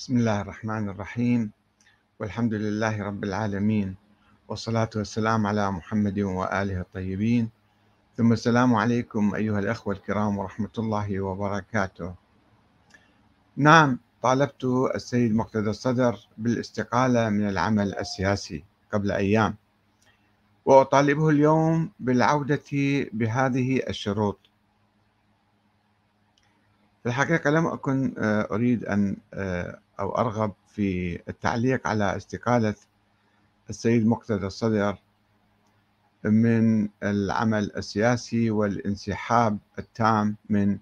بسم الله الرحمن الرحيم والحمد لله رب العالمين والصلاة والسلام على محمد وآله الطيبين ثم السلام عليكم أيها الأخوة الكرام ورحمة الله وبركاته نعم طالبت السيد مقتدى الصدر بالاستقالة من العمل السياسي قبل أيام وأطالبه اليوم بالعودة بهذه الشروط في الحقيقة لم أكن آه، أريد أن آه، أو أرغب في التعليق على استقالة السيد مقتدى الصدر من العمل السياسي والانسحاب التام من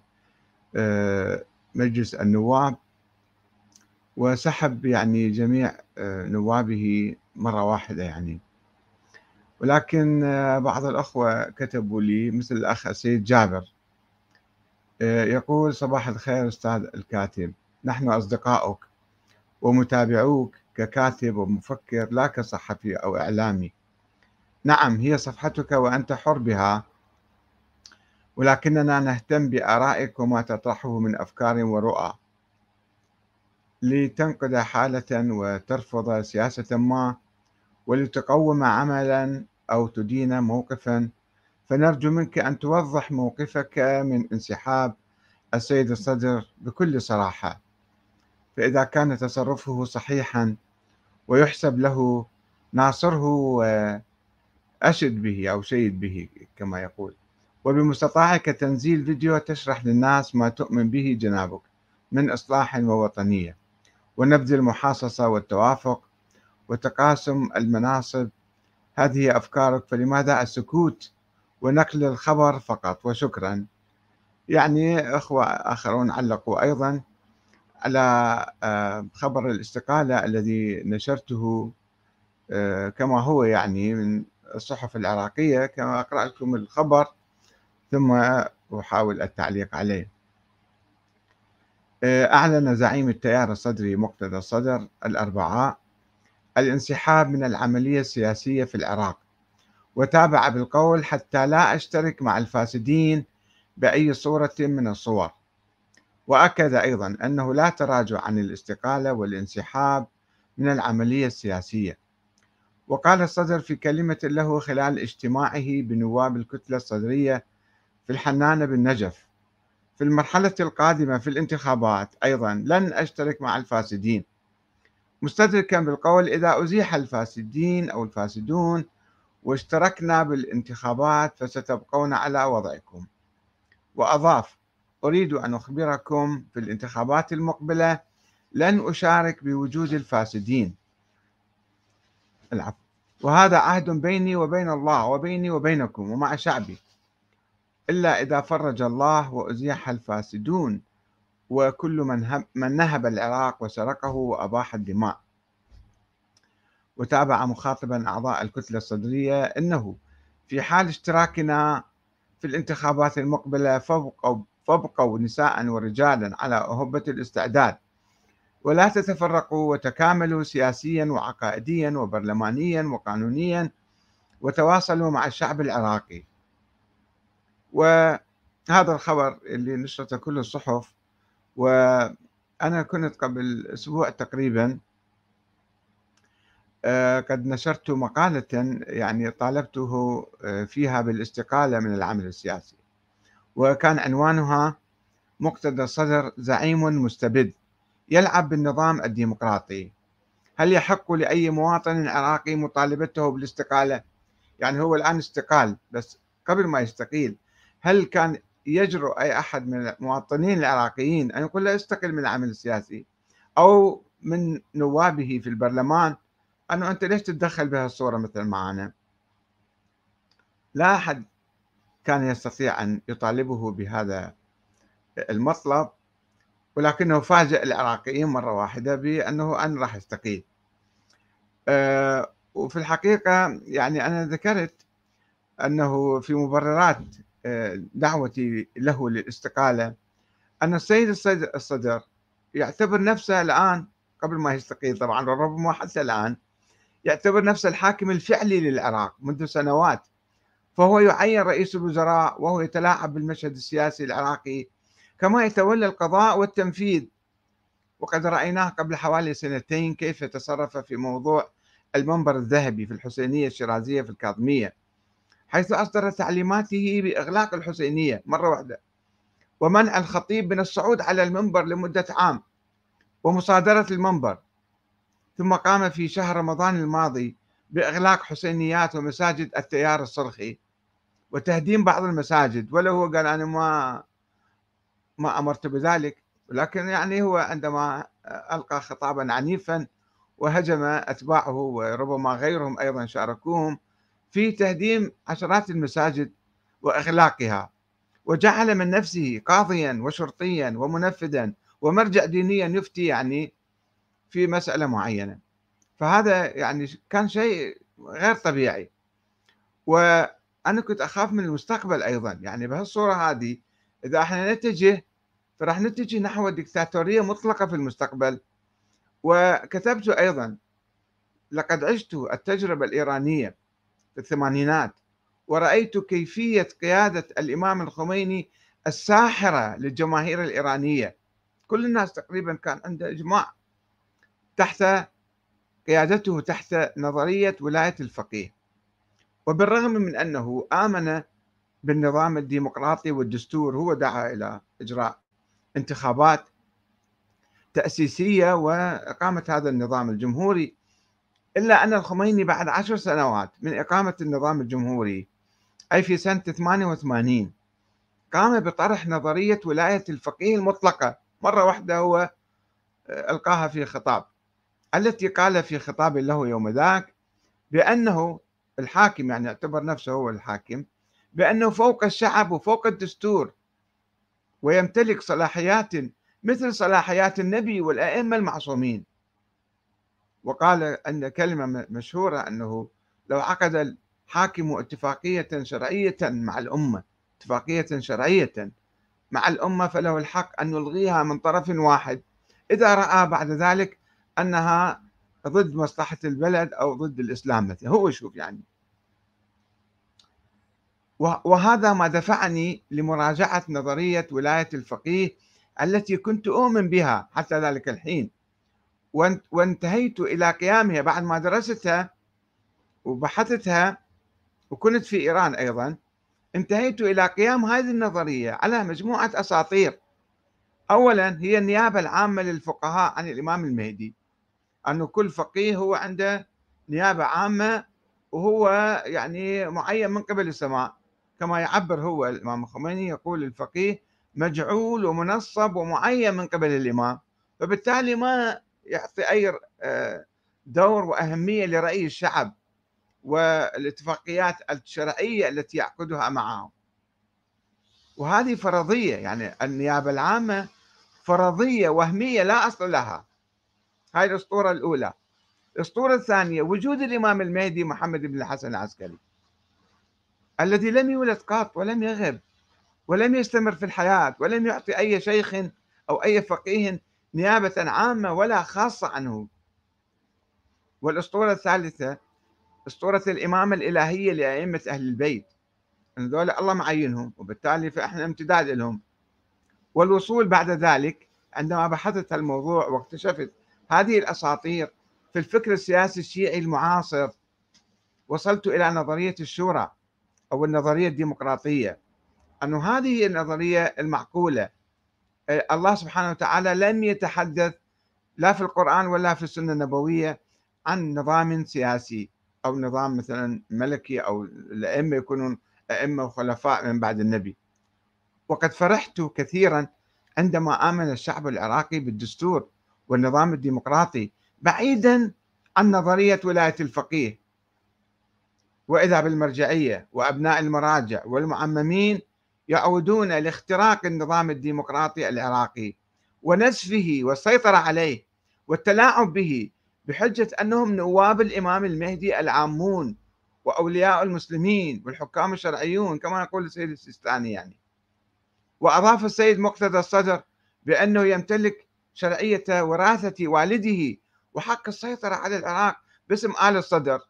آه، مجلس النواب وسحب يعني جميع آه، نوابه مرة واحدة يعني ولكن آه، بعض الأخوة كتبوا لي مثل الأخ السيد جابر يقول صباح الخير أستاذ الكاتب نحن أصدقائك ومتابعوك ككاتب ومفكر لا كصحفي أو إعلامي نعم هي صفحتك وأنت حر بها ولكننا نهتم بآرائك وما تطرحه من أفكار ورؤى لتنقد حالة وترفض سياسة ما ولتقوم عملا أو تدين موقفا فنرجو منك أن توضح موقفك من انسحاب السيد الصدر بكل صراحة فإذا كان تصرفه صحيحا ويحسب له ناصره وأشد به أو شيد به كما يقول وبمستطاعك تنزيل فيديو تشرح للناس ما تؤمن به جنابك من إصلاح ووطنية ونبذ المحاصصة والتوافق وتقاسم المناصب هذه أفكارك فلماذا السكوت ونقل الخبر فقط وشكرا يعني أخوة آخرون علقوا أيضا على آه، خبر الاستقالة الذي نشرته آه، كما هو يعني من الصحف العراقية كما أقرأ لكم الخبر ثم أحاول التعليق عليه آه، أعلن زعيم التيار الصدري مقتدى الصدر الأربعاء الانسحاب من العملية السياسية في العراق وتابع بالقول حتى لا أشترك مع الفاسدين بأي صورة من الصور وأكد أيضا أنه لا تراجع عن الاستقالة والانسحاب من العملية السياسية وقال الصدر في كلمة له خلال اجتماعه بنواب الكتلة الصدرية في الحنانة بالنجف في المرحلة القادمة في الانتخابات أيضا لن أشترك مع الفاسدين مستدركا بالقول إذا أزيح الفاسدين أو الفاسدون واشتركنا بالانتخابات فستبقون على وضعكم وأضاف أريد أن أخبركم في الانتخابات المقبلة لن أشارك بوجود الفاسدين العفو وهذا عهد بيني وبين الله وبيني وبينكم ومع شعبي إلا إذا فرج الله وأزيح الفاسدون وكل من, من نهب العراق وسرقه وأباح الدماء وتابع مخاطبا أعضاء الكتلة الصدرية أنه في حال اشتراكنا في الانتخابات المقبلة فوق أو فابقوا نساء ورجالا على أهبة الاستعداد ولا تتفرقوا وتكاملوا سياسيا وعقائديا وبرلمانيا وقانونيا وتواصلوا مع الشعب العراقي وهذا الخبر اللي نشرته كل الصحف وأنا كنت قبل أسبوع تقريبا آه، قد نشرت مقالة يعني طالبته آه، فيها بالاستقالة من العمل السياسي وكان عنوانها مقتدى الصدر زعيم مستبد يلعب بالنظام الديمقراطي هل يحق لأي مواطن عراقي مطالبته بالاستقالة؟ يعني هو الآن استقال بس قبل ما يستقيل هل كان يجرؤ أي أحد من المواطنين العراقيين أن يقول له استقل من العمل السياسي أو من نوابه في البرلمان أنه أنت ليش تتدخل بهالصورة مثل معنا؟ لا أحد كان يستطيع أن يطالبه بهذا المطلب ولكنه فاجأ العراقيين مرة واحدة بأنه أنا راح أستقيل آه، وفي الحقيقة يعني أنا ذكرت أنه في مبررات آه، دعوتي له للاستقالة أن السيد الصدر يعتبر نفسه الآن قبل ما يستقيل طبعا ربما حتى الآن يعتبر نفسه الحاكم الفعلي للعراق منذ سنوات فهو يعين رئيس الوزراء وهو يتلاعب بالمشهد السياسي العراقي كما يتولى القضاء والتنفيذ وقد رأيناه قبل حوالي سنتين كيف تصرف في موضوع المنبر الذهبي في الحسينية الشيرازية في الكاظمية حيث أصدر تعليماته بإغلاق الحسينية مرة واحدة ومنع الخطيب من الصعود على المنبر لمدة عام ومصادرة المنبر ثم قام في شهر رمضان الماضي بإغلاق حسينيات ومساجد التيار الصرخي وتهديم بعض المساجد ولو هو قال أنا ما ما أمرت بذلك ولكن يعني هو عندما ألقى خطابا عنيفا وهجم أتباعه وربما غيرهم أيضا شاركوهم في تهديم عشرات المساجد وإغلاقها وجعل من نفسه قاضيا وشرطيا ومنفذا ومرجع دينيا يفتي يعني في مسألة معينة فهذا يعني كان شيء غير طبيعي و انا كنت اخاف من المستقبل ايضا يعني بهالصوره هذه اذا احنا نتجه فراح نتجه نحو ديكتاتوريه مطلقه في المستقبل وكتبت ايضا لقد عشت التجربه الايرانيه في الثمانينات ورأيت كيفية قيادة الإمام الخميني الساحرة للجماهير الإيرانية كل الناس تقريبا كان عنده إجماع تحت قيادته تحت نظرية ولاية الفقيه وبالرغم من أنه آمن بالنظام الديمقراطي والدستور هو دعا إلى إجراء انتخابات تأسيسية وإقامة هذا النظام الجمهوري إلا أن الخميني بعد عشر سنوات من إقامة النظام الجمهوري أي في سنة 88 قام بطرح نظرية ولاية الفقيه المطلقة مرة واحدة هو آه، ألقاها في خطاب التي قال في خطاب له يوم ذاك بأنه الحاكم يعني يعتبر نفسه هو الحاكم بأنه فوق الشعب وفوق الدستور ويمتلك صلاحيات مثل صلاحيات النبي والأئمة المعصومين وقال أن كلمة مشهورة أنه لو عقد الحاكم اتفاقية شرعية مع الأمة اتفاقية شرعية مع الأمة فله الحق أن يلغيها من طرف واحد إذا رأى بعد ذلك أنها ضد مصلحة البلد أو ضد الإسلام مثلا هو يشوف يعني وهذا ما دفعني لمراجعة نظرية ولاية الفقيه التي كنت أؤمن بها حتى ذلك الحين وانتهيت إلى قيامها بعد ما درستها وبحثتها وكنت في إيران أيضا انتهيت إلى قيام هذه النظرية على مجموعة أساطير أولا هي النيابة العامة للفقهاء عن الإمام المهدي أنه كل فقيه هو عنده نيابة عامة وهو يعني معين من قبل السماء كما يعبر هو الإمام الخميني يقول الفقيه مجعول ومنصب ومعين من قبل الإمام فبالتالي ما يعطي أي آه، دور وأهمية لرأي الشعب والاتفاقيات الشرعية التي يعقدها معهم وهذه فرضية يعني النيابة العامة فرضية وهمية لا أصل لها هاي الأسطورة الأولى الأسطورة الثانية وجود الإمام المهدي محمد بن الحسن العسكري الذي لم يولد قط ولم يغب ولم يستمر في الحياة ولم يعطي أي شيخ أو أي فقيه نيابة عامة ولا خاصة عنه والأسطورة الثالثة أسطورة الإمامة الإلهية لأئمة أهل البيت أن ذولا الله معينهم وبالتالي فإحنا امتداد لهم والوصول بعد ذلك عندما بحثت الموضوع واكتشفت هذه الأساطير في الفكر السياسي الشيعي المعاصر وصلت إلى نظرية الشورى أو النظرية الديمقراطية أن هذه النظرية المعقولة آه، الله سبحانه وتعالى لم يتحدث لا في القرآن ولا في السنة النبوية عن نظام سياسي أو نظام مثلا ملكي أو الأئمة يكونون أئمة وخلفاء من بعد النبي وقد فرحت كثيرا عندما آمن الشعب العراقي بالدستور والنظام الديمقراطي بعيدا عن نظرية ولاية الفقيه وإذا بالمرجعية وأبناء المراجع والمعممين يعودون لاختراق النظام الديمقراطي العراقي ونزفه والسيطرة عليه والتلاعب به بحجة أنهم نواب الإمام المهدي العامون وأولياء المسلمين والحكام الشرعيون كما يقول السيد السيستاني يعني وأضاف السيد مقتدى الصدر بأنه يمتلك شرعية وراثة والده وحق السيطرة على العراق باسم آل الصدر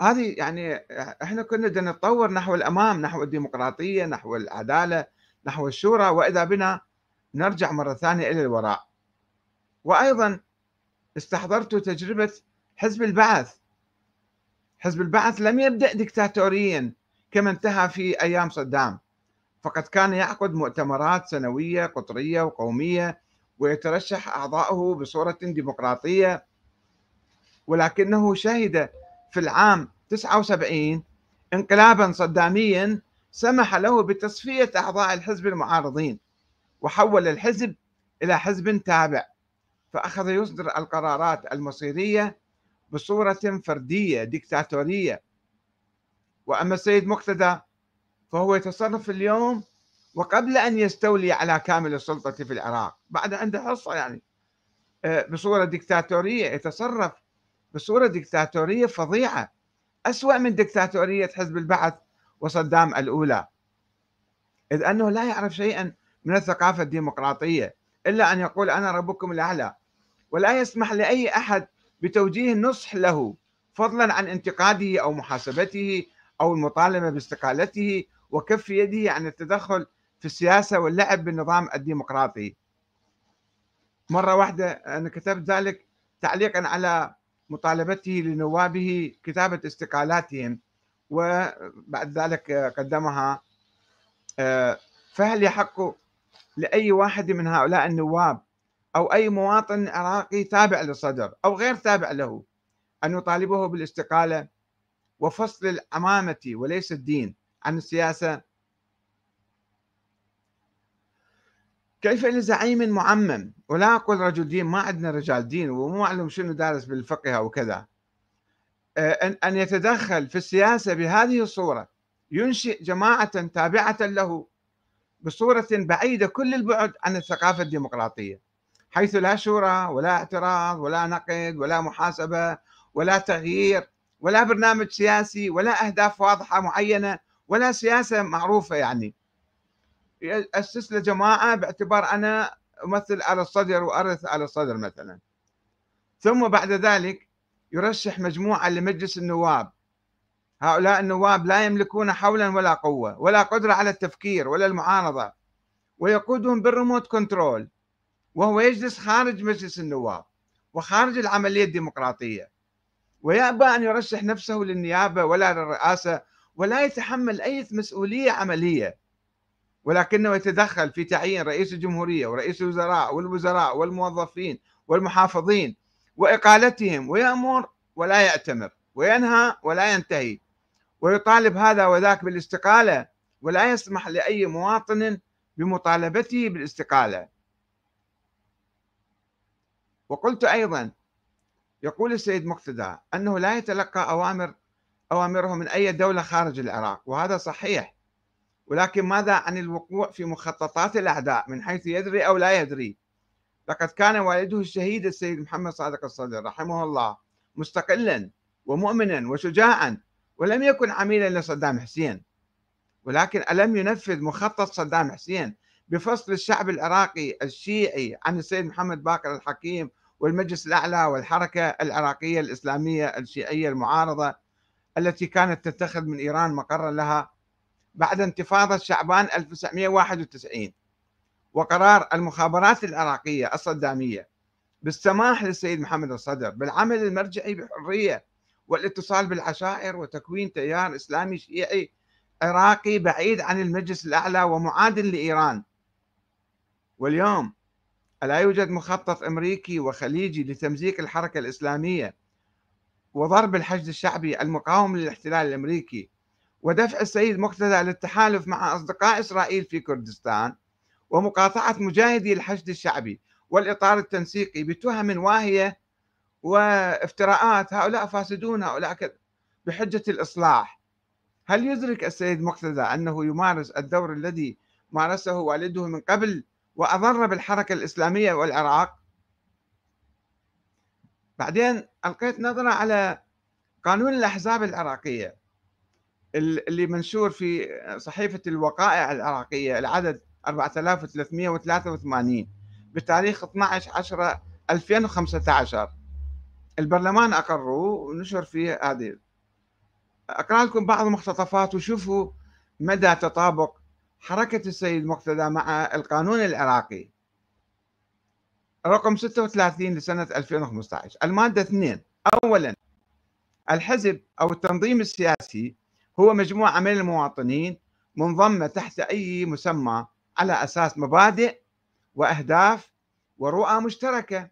هذه يعني احنا كنا بدنا نتطور نحو الامام نحو الديمقراطيه نحو العداله نحو الشورى واذا بنا نرجع مره ثانيه الى الوراء وايضا استحضرت تجربه حزب البعث حزب البعث لم يبدا دكتاتوريا كما انتهى في ايام صدام فقد كان يعقد مؤتمرات سنوية قطرية وقومية ويترشح أعضاؤه بصورة ديمقراطية ولكنه شهد في العام 79 انقلابا صداميا سمح له بتصفية أعضاء الحزب المعارضين وحول الحزب إلى حزب تابع فأخذ يصدر القرارات المصيرية بصورة فردية ديكتاتورية وأما السيد مقتدى فهو يتصرف اليوم وقبل أن يستولي على كامل السلطة في العراق بعد عنده حصة يعني آه، بصورة دكتاتورية يتصرف بصورة دكتاتورية فظيعة أسوأ من دكتاتورية حزب البعث وصدام الأولى إذ أنه لا يعرف شيئا من الثقافة الديمقراطية إلا أن يقول أنا ربكم الأعلى ولا يسمح لأي أحد بتوجيه نصح له فضلا عن انتقاده أو محاسبته أو المطالبة باستقالته وكف يده عن التدخل في السياسة واللعب بالنظام الديمقراطي مرة واحدة أنا كتبت ذلك تعليقا على مطالبته لنوابه كتابة استقالاتهم وبعد ذلك قدمها آه، فهل يحق لأي واحد من هؤلاء النواب أو أي مواطن عراقي تابع للصدر أو غير تابع له أن يطالبه بالاستقالة وفصل العمامة وليس الدين عن السياسة كيف ان زعيم معمم ولا أقول رجل دين ما عندنا رجال دين ومو معلوم شنو دارس بالفقه أو كذا آه، أن يتدخل في السياسة بهذه الصورة ينشئ جماعة تابعة له بصورة بعيدة كل البعد عن الثقافة الديمقراطية حيث لا شورى ولا اعتراض ولا نقد ولا محاسبة ولا تغيير ولا برنامج سياسي ولا أهداف واضحة معينة ولا سياسه معروفه يعني اسس له جماعه باعتبار انا امثل على الصدر وارث على الصدر مثلا ثم بعد ذلك يرشح مجموعه لمجلس النواب هؤلاء النواب لا يملكون حولا ولا قوه ولا قدره على التفكير ولا المعارضه ويقودهم بالريموت كنترول وهو يجلس خارج مجلس النواب وخارج العمليه الديمقراطيه ويأبى أن يرشح نفسه للنيابة ولا للرئاسة ولا يتحمل أي مسؤولية عملية ولكنه يتدخل في تعيين رئيس الجمهورية ورئيس الوزراء والوزراء والموظفين والمحافظين وإقالتهم ويأمر ولا يأتمر وينهى ولا ينتهي ويطالب هذا وذاك بالاستقالة ولا يسمح لأي مواطن بمطالبته بالاستقالة وقلت أيضا يقول السيد مقتدى أنه لا يتلقى أوامر أوامره من أي دولة خارج العراق وهذا صحيح ولكن ماذا عن الوقوع في مخططات الأعداء من حيث يدري أو لا يدري لقد كان والده الشهيد السيد محمد صادق الصدر رحمه الله مستقلا ومؤمنا وشجاعا ولم يكن عميلا لصدام حسين ولكن ألم ينفذ مخطط صدام حسين بفصل الشعب العراقي الشيعي عن السيد محمد باقر الحكيم والمجلس الأعلى والحركة العراقية الإسلامية الشيعية المعارضة التي كانت تتخذ من إيران مقرا لها بعد انتفاضة شعبان 1991 وقرار المخابرات العراقية الصدامية بالسماح للسيد محمد الصدر بالعمل المرجعي بحرية والاتصال بالعشائر وتكوين تيار إسلامي شيعي عراقي بعيد عن المجلس الأعلى ومعاد لإيران واليوم ألا يوجد مخطط أمريكي وخليجي لتمزيق الحركة الإسلامية وضرب الحشد الشعبي المقاوم للاحتلال الامريكي ودفع السيد مقتدى للتحالف مع اصدقاء اسرائيل في كردستان ومقاطعه مجاهدي الحشد الشعبي والاطار التنسيقي بتهم واهيه وافتراءات هؤلاء فاسدون هؤلاء كذا بحجه الاصلاح هل يدرك السيد مقتدى انه يمارس الدور الذي مارسه والده من قبل واضر بالحركه الاسلاميه والعراق بعدين القيت نظره على قانون الاحزاب العراقيه اللي منشور في صحيفه الوقائع العراقيه العدد 4383 بتاريخ 12 10 2015 البرلمان اقروه ونشر فيه هذه اقرا لكم بعض المقتطفات وشوفوا مدى تطابق حركه السيد مقتدى مع القانون العراقي رقم 36 لسنة 2015 المادة 2 أولا الحزب أو التنظيم السياسي هو مجموعة من المواطنين منضمة تحت أي مسمى على أساس مبادئ وأهداف ورؤى مشتركة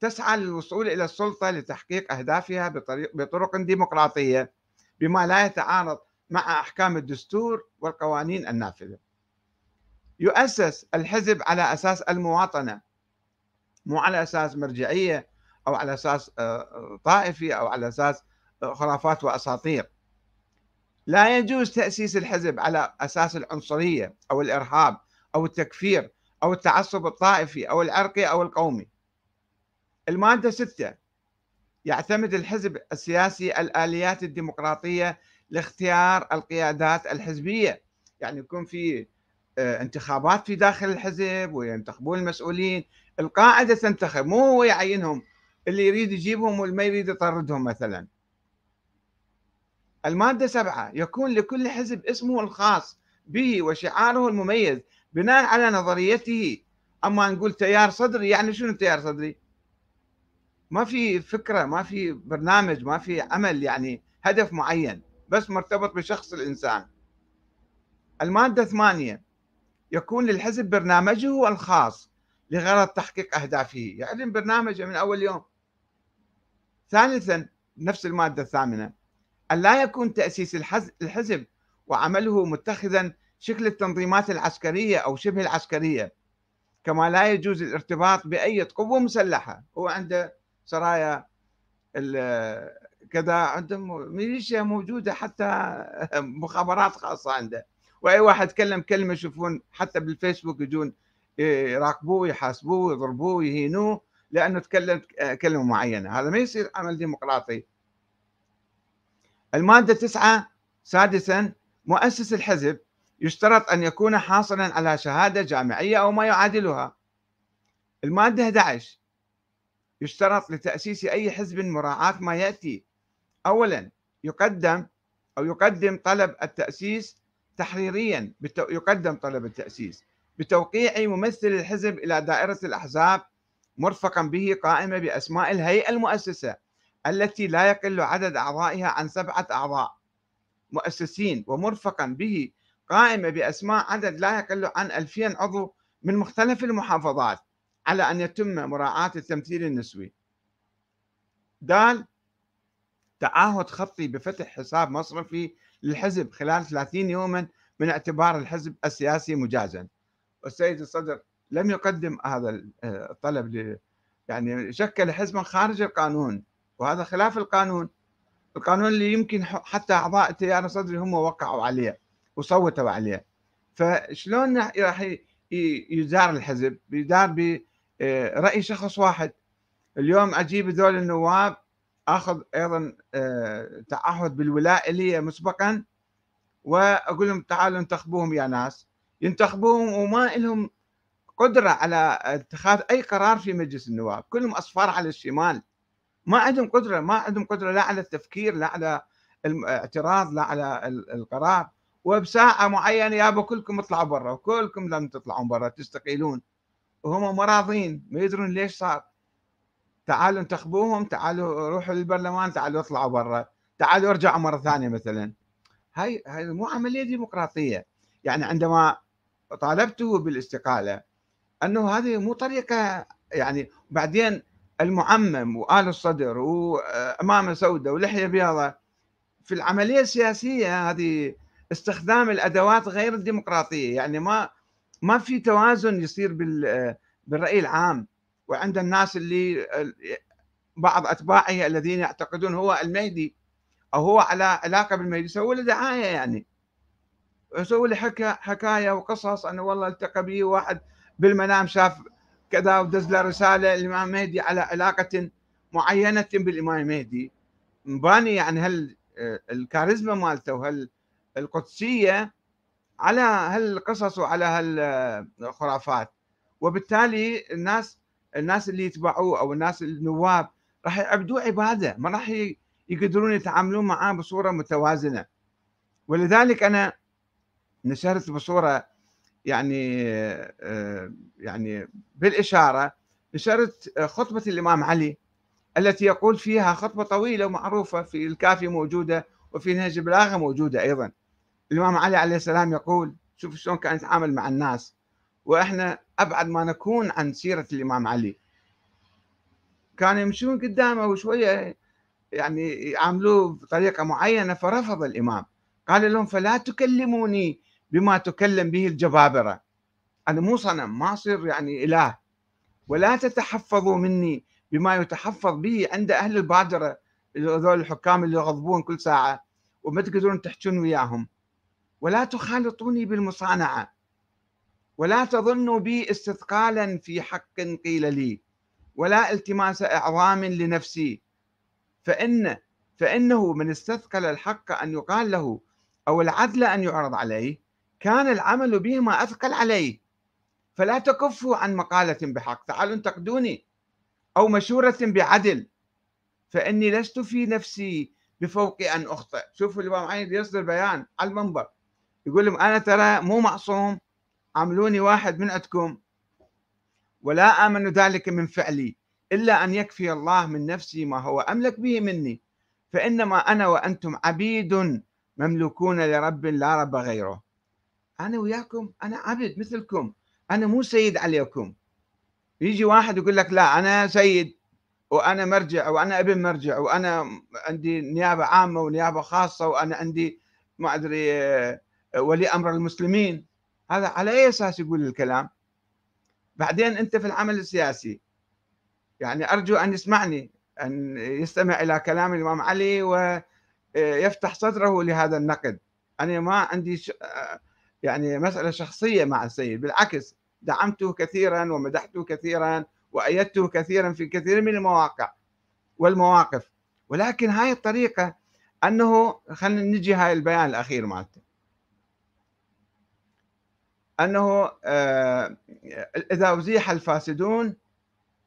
تسعى للوصول إلى السلطة لتحقيق أهدافها بطريق بطرق ديمقراطية بما لا يتعارض مع أحكام الدستور والقوانين النافذة يؤسس الحزب على أساس المواطنة مو على اساس مرجعيه او على اساس آه، آه، طائفي او على اساس آه، خرافات واساطير لا يجوز تاسيس الحزب على اساس العنصريه او الارهاب او التكفير او التعصب الطائفي او العرقي او القومي الماده 6 يعتمد الحزب السياسي الاليات الديمقراطيه لاختيار القيادات الحزبيه يعني يكون في انتخابات في داخل الحزب وينتخبون المسؤولين القاعده تنتخب مو هو يعينهم اللي يريد يجيبهم واللي ما يريد يطردهم مثلا الماده سبعه يكون لكل حزب اسمه الخاص به وشعاره المميز بناء على نظريته اما نقول تيار صدري يعني شنو تيار صدري؟ ما في فكره ما في برنامج ما في عمل يعني هدف معين بس مرتبط بشخص الانسان. الماده ثمانيه يكون للحزب برنامجه الخاص لغرض تحقيق أهدافه يعلن برنامجه من أول يوم ثالثا نفس المادة الثامنة أن لا يكون تأسيس الحزب وعمله متخذا شكل التنظيمات العسكرية أو شبه العسكرية كما لا يجوز الارتباط بأي قوة مسلحة هو عنده سرايا كذا عنده ميليشيا موجودة حتى مخابرات خاصة عنده وأي واحد تكلم كلمة يشوفون حتى بالفيسبوك يجون يراقبوه إيه، ويحاسبوه ويضربوه ويهينوه لانه تكلم كلمه معينه هذا ما يصير عمل ديمقراطي الماده 9 سادسا مؤسس الحزب يشترط ان يكون حاصلا على شهاده جامعيه او ما يعادلها الماده 11 يشترط لتاسيس اي حزب مراعاه ما ياتي اولا يقدم او يقدم طلب التاسيس تحريريا يقدم طلب التاسيس بتوقيع ممثل الحزب إلى دائرة الأحزاب مرفقا به قائمة بأسماء الهيئة المؤسسة التي لا يقل عدد أعضائها عن سبعة أعضاء مؤسسين ومرفقا به قائمة بأسماء عدد لا يقل عن 2000 عضو من مختلف المحافظات على أن يتم مراعاة التمثيل النسوي دال تعهد خطي بفتح حساب مصرفي للحزب خلال 30 يوما من اعتبار الحزب السياسي مجازا السيد الصدر لم يقدم هذا آه، الطلب ل... يعني شكل حزبا خارج القانون وهذا خلاف القانون القانون اللي يمكن حتى اعضاء التيار الصدري هم وقعوا عليه وصوتوا عليه فشلون راح يدار الحزب يدار براي آه، شخص واحد اليوم اجيب ذول النواب اخذ ايضا آه، تعهد بالولاء لي مسبقا واقول لهم تعالوا انتخبوهم يا ناس ينتخبون وما لهم قدرة على اتخاذ أي قرار في مجلس النواب كلهم أصفار على الشمال ما عندهم قدرة ما عندهم قدرة لا على التفكير لا على الاعتراض لا على القرار وبساعة معينة يابا كلكم اطلعوا برا وكلكم لم تطلعون برا تستقيلون وهم مراضين ما يدرون ليش صار تعالوا انتخبوهم تعالوا روحوا للبرلمان تعالوا اطلعوا برا تعالوا ارجعوا مرة ثانية مثلا هاي هاي مو عملية ديمقراطية يعني عندما طالبته بالاستقالة أنه هذه مو طريقة يعني بعدين المعمم وآل الصدر وأمامة سوداء ولحية بيضة في العملية السياسية هذه استخدام الأدوات غير الديمقراطية يعني ما ما في توازن يصير بالرأي العام وعند الناس اللي بعض أتباعه الذين يعتقدون هو المهدي أو هو على علاقة بالمهدي سووا له دعاية يعني يسوي لي حكا حكايه وقصص انه والله التقى بي واحد بالمنام شاف كذا ودز له رساله الامام مهدي على علاقه معينه بالامام مهدي مباني يعني هل الكاريزما مالته وهل القدسيه على هالقصص وعلى هالخرافات وبالتالي الناس الناس اللي يتبعوه او الناس النواب راح يعبدوه عباده ما راح يقدرون يتعاملون معاه بصوره متوازنه ولذلك انا نشرت بصوره يعني آه، يعني بالاشاره نشرت آه، خطبه الامام علي التي يقول فيها خطبه طويله ومعروفه في الكافي موجوده وفي نهج البلاغه موجوده ايضا الامام علي عليه السلام يقول شوف شلون كان يتعامل مع الناس واحنا ابعد ما نكون عن سيره الامام علي كانوا يمشون قدامه وشويه يعني يعاملوه بطريقه معينه فرفض الامام قال لهم فلا تكلموني بما تكلم به الجبابرة أنا مو صنم ما أصير يعني إله ولا تتحفظوا مني بما يتحفظ به عند أهل البادرة هذول الحكام اللي يغضبون كل ساعة وما تقدرون تحجون وياهم ولا تخالطوني بالمصانعة ولا تظنوا بي استثقالا في حق قيل لي ولا التماس إعظام لنفسي فإن فإنه من استثقل الحق أن يقال له أو العدل أن يعرض عليه كان العمل بهما أثقل علي فلا تكفوا عن مقالة بحق تعالوا انتقدوني أو مشورة بعدل فإني لست في نفسي بفوق أن أخطئ شوفوا الإمام علي يصدر بيان على المنبر يقول لهم أنا ترى مو معصوم عملوني واحد من عندكم ولا آمن ذلك من فعلي إلا أن يكفي الله من نفسي ما هو أملك به مني فإنما أنا وأنتم عبيد مملوكون لرب لا رب غيره انا وياكم انا عبد مثلكم انا مو سيد عليكم يجي واحد يقول لك لا انا سيد وانا مرجع وانا ابن مرجع وانا عندي نيابه عامه ونيابه خاصه وانا عندي ما ادري آه، ولي امر المسلمين هذا على اي اساس يقول الكلام؟ بعدين انت في العمل السياسي يعني ارجو ان يسمعني ان يستمع الى كلام الامام علي ويفتح صدره لهذا النقد انا ما عندي ش... آه، يعني مسألة شخصية مع السيد بالعكس دعمته كثيرا ومدحته كثيرا وأيدته كثيرا في كثير من المواقع والمواقف ولكن هاي الطريقة أنه خلينا نجي هاي البيان الأخير مالته أنه آه، إذا أزيح الفاسدون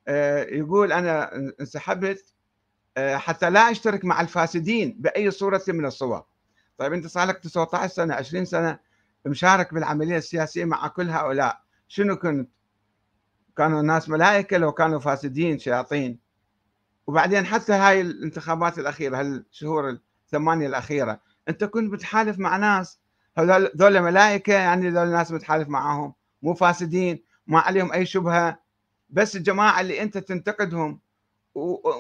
آه، يقول أنا انسحبت آه، حتى لا أشترك مع الفاسدين بأي صورة من الصور طيب أنت صار لك 19 سنة 20 سنة مشارك بالعملية السياسية مع كل هؤلاء شنو كنت كانوا الناس ملائكة لو كانوا فاسدين شياطين وبعدين حتى هاي الانتخابات الأخيرة هالشهور الثمانية الأخيرة أنت كنت متحالف مع ناس هذول ملائكة يعني هذول الناس متحالف معاهم مو فاسدين ما عليهم أي شبهة بس الجماعة اللي أنت تنتقدهم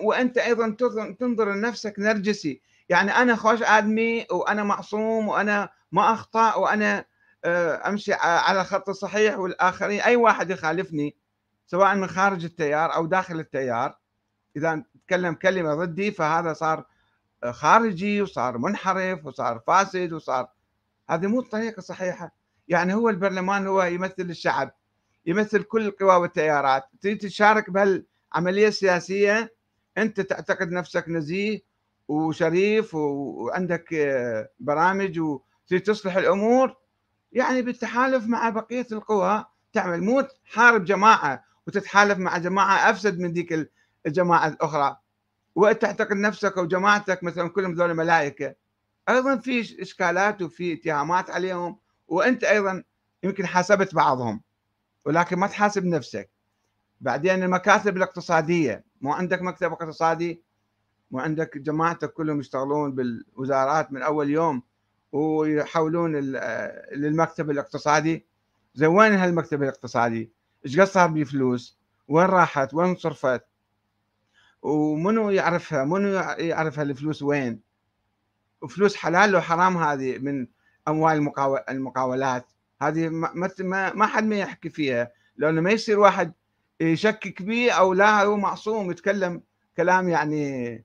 وانت ايضا تنظر لنفسك نرجسي يعني انا خوش ادمي وانا معصوم وانا ما اخطا وانا آه، امشي على الخط الصحيح والاخرين اي واحد يخالفني سواء من خارج التيار او داخل التيار اذا تكلم كلمه ضدي فهذا صار آه، خارجي وصار منحرف وصار فاسد وصار هذه مو الطريقه الصحيحه يعني هو البرلمان هو يمثل الشعب يمثل كل القوى والتيارات تريد تشارك بهالعمليه السياسيه انت تعتقد نفسك نزيه وشريف وعندك آه، برامج وتريد تصلح الامور يعني بالتحالف مع بقيه القوى تعمل مو تحارب جماعه وتتحالف مع جماعه افسد من ذيك الجماعه الاخرى وتعتقد نفسك وجماعتك مثلا كلهم ذول ملائكه ايضا في اشكالات وفي اتهامات عليهم وانت ايضا يمكن حاسبت بعضهم ولكن ما تحاسب نفسك بعدين المكاتب الاقتصاديه مو عندك مكتب اقتصادي مو عندك جماعتك كلهم يشتغلون بالوزارات من اول يوم ويحولون آه، للمكتب الاقتصادي زين وين هالمكتب الاقتصادي؟ ايش قد صار بيه فلوس؟ وين راحت؟ وين صرفت؟ ومنو يعرفها؟ منو يعرف هالفلوس وين؟ وفلوس حلال وحرام هذه من اموال المقاولات هذه ما ما, ما حد ما يحكي فيها لانه ما يصير واحد يشكك به او لا هو معصوم يتكلم كلام يعني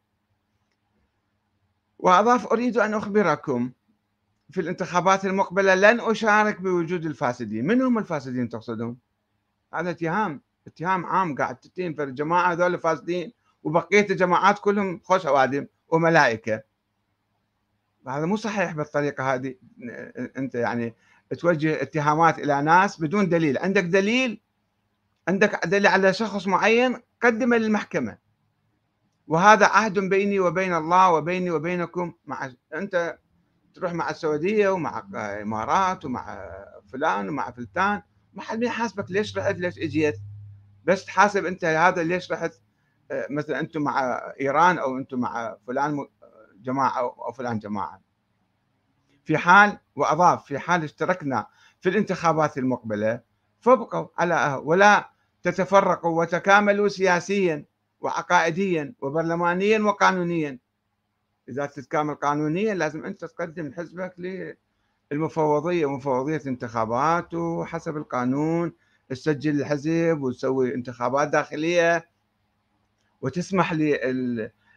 واضاف اريد ان اخبركم في الانتخابات المقبلة لن أشارك بوجود الفاسدين من هم الفاسدين تقصدهم؟ هذا اتهام اتهام عام قاعد تتهم في الجماعة هذول فاسدين وبقية الجماعات كلهم خوش أوادم وملائكة هذا مو صحيح بالطريقة هذه أنت يعني توجه اتهامات إلى ناس بدون دليل عندك دليل عندك دليل على شخص معين قدمه للمحكمة وهذا عهد بيني وبين الله وبيني وبينكم مع أنت تروح مع السعوديه ومع الامارات ومع فلان ومع فلتان ما حد يحاسبك ليش رحت ليش اجيت بس تحاسب انت هذا ليش رحت آه، مثلا انتم مع ايران او انتم مع فلان جماعه او فلان جماعه في حال واضاف في حال اشتركنا في الانتخابات المقبله فابقوا على أه-، ولا تتفرقوا وتكاملوا سياسيا وعقائديا وبرلمانيا وقانونيا اذا تتكامل قانونيا لازم انت تقدم حزبك للمفوضيه مفوضيه انتخابات وحسب القانون تسجل الحزب وتسوي انتخابات داخليه وتسمح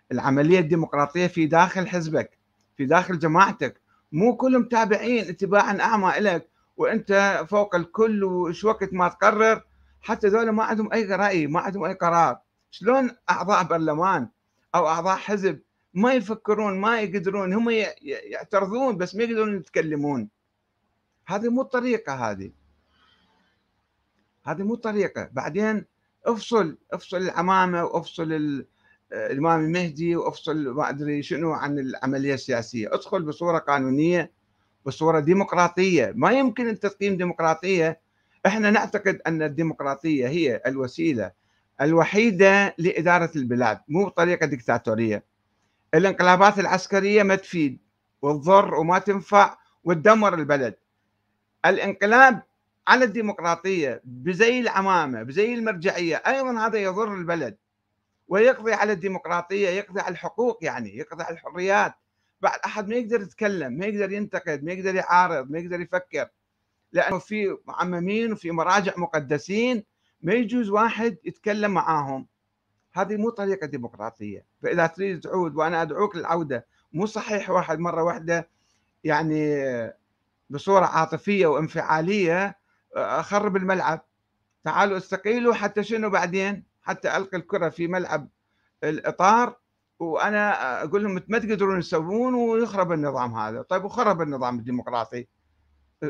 للعمليه الديمقراطيه في داخل حزبك في داخل جماعتك مو كلهم تابعين اتباعا اعمى لك وانت فوق الكل وش وقت ما تقرر حتى ذولا ما عندهم اي راي ما عندهم اي قرار شلون اعضاء برلمان او اعضاء حزب ما يفكرون ما يقدرون هم يعترضون بس ما يقدرون يتكلمون هذه مو الطريقة هذه هذه مو الطريقة بعدين افصل افصل العمامة وافصل الإمام المهدي وافصل ما أدري شنو عن العملية السياسية ادخل بصورة قانونية بصورة ديمقراطية ما يمكن أن تقيم ديمقراطية احنا نعتقد أن الديمقراطية هي الوسيلة الوحيدة لإدارة البلاد مو بطريقة ديكتاتورية الانقلابات العسكريه ما تفيد وتضر وما تنفع وتدمر البلد الانقلاب على الديمقراطيه بزي العمامه بزي المرجعيه ايضا هذا يضر البلد ويقضي على الديمقراطيه يقضي على الحقوق يعني يقضي على الحريات بعد احد ما يقدر يتكلم ما يقدر ينتقد ما يقدر يعارض ما يقدر يفكر لانه في معممين وفي مراجع مقدسين ما يجوز واحد يتكلم معاهم هذه مو طريقة ديمقراطية فإذا تريد تعود وأنا أدعوك للعودة مو صحيح واحد مرة واحدة يعني بصورة عاطفية وانفعالية آه، أخرب الملعب تعالوا استقيلوا حتى شنو بعدين حتى ألقي الكرة في ملعب الإطار وأنا أقول لهم ما تقدرون تسوون ويخرب النظام هذا طيب وخرب النظام الديمقراطي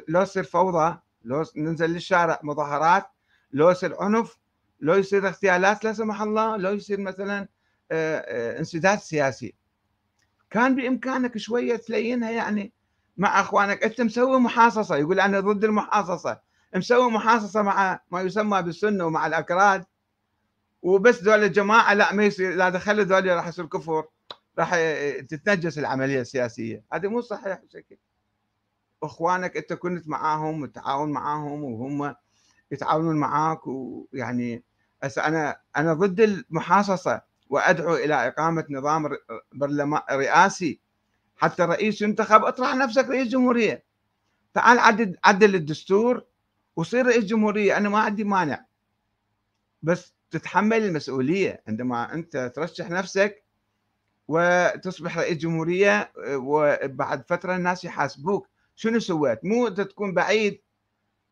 لو تصير فوضى لو ننزل للشارع مظاهرات لو يصير عنف لو يصير اغتيالات لا سمح الله لو يصير مثلا آه، آه، انسداد سياسي كان بامكانك شويه تلينها يعني مع اخوانك انت مسوي محاصصه يقول انا ضد المحاصصه مسوي محاصصه مع ما يسمى بالسنه ومع الاكراد وبس دول الجماعه لا ما يصير لا دخلوا دول راح يصير كفر راح تتنجس العمليه السياسيه هذا مو صحيح بشكل اخوانك انت كنت معاهم وتعاون معاهم وهم يتعاونون معاك ويعني هسه انا انا ضد المحاصصه وادعو الى اقامه نظام رئاسي حتى الرئيس ينتخب اطرح نفسك رئيس جمهوريه تعال عدل عدل الدستور وصير رئيس جمهوريه انا ما عندي مانع بس تتحمل المسؤوليه عندما انت ترشح نفسك وتصبح رئيس جمهوريه وبعد فتره الناس يحاسبوك شنو سويت مو انت تكون بعيد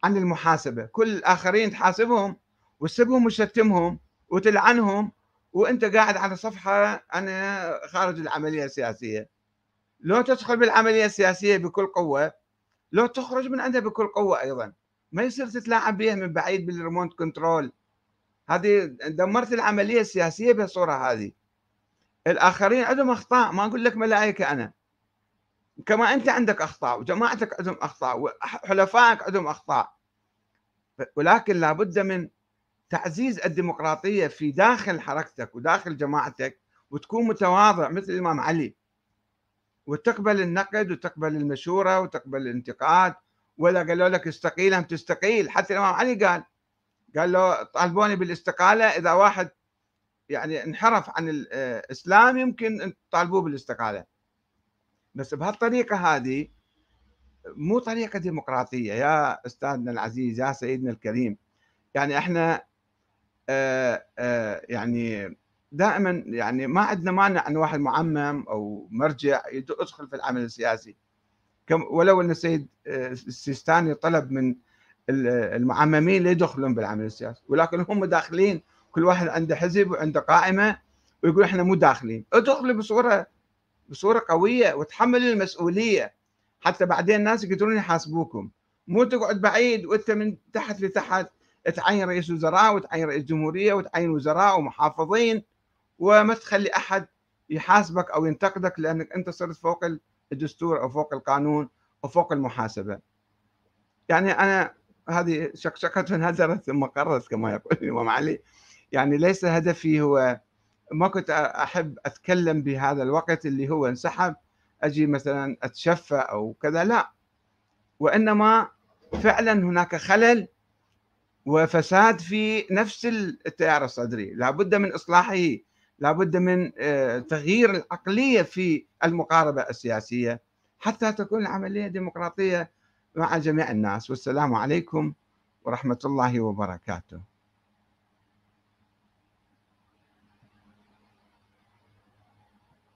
عن المحاسبه كل الاخرين تحاسبهم وتسبهم وتشتمهم وتلعنهم وانت قاعد على صفحه انا خارج العمليه السياسيه لو تدخل بالعمليه السياسيه بكل قوه لو تخرج من عندها بكل قوه ايضا ما يصير تتلاعب بها من بعيد بالريموت كنترول هذه دمرت العمليه السياسيه بالصوره هذه الاخرين عندهم اخطاء ما اقول لك ملائكه انا كما انت عندك اخطاء وجماعتك عندهم اخطاء وحلفائك عندهم اخطاء ولكن لابد من تعزيز الديمقراطيه في داخل حركتك وداخل جماعتك وتكون متواضع مثل الامام علي وتقبل النقد وتقبل المشوره وتقبل الانتقاد ولا قالوا لك استقيل أم تستقيل حتى الامام علي قال قال له طالبوني بالاستقاله اذا واحد يعني انحرف عن الاسلام يمكن ان تطالبوه بالاستقاله بس بهالطريقه هذه مو طريقه ديمقراطيه يا استاذنا العزيز يا سيدنا الكريم يعني احنا آه، آه، يعني دائما يعني ما عندنا مانع ان واحد معمم او مرجع يدخل في العمل السياسي ولو ان السيد آه، السيستاني طلب من المعممين ليدخلون يدخلون بالعمل السياسي ولكن هم داخلين كل واحد عنده حزب وعنده قائمه ويقول احنا مو داخلين ادخلوا بصوره بصوره قويه وتحملوا المسؤوليه حتى بعدين الناس يقدرون يحاسبوكم مو تقعد بعيد وانت من تحت لتحت تعين رئيس وزراء وتعين رئيس جمهوريه وتعين وزراء ومحافظين وما تخلي احد يحاسبك او ينتقدك لانك انت صرت فوق الدستور او فوق القانون او فوق المحاسبه. يعني انا هذه شقشقة هزرت ثم قررت كما يقول الامام علي يعني ليس هدفي هو ما كنت احب اتكلم بهذا الوقت اللي هو انسحب اجي مثلا اتشفى او كذا لا وانما فعلا هناك خلل وفساد في نفس التيار الصدري لابد من إصلاحه لابد من آه، تغيير العقلية في المقاربة السياسية حتى تكون العملية ديمقراطية مع جميع الناس والسلام عليكم ورحمة الله وبركاته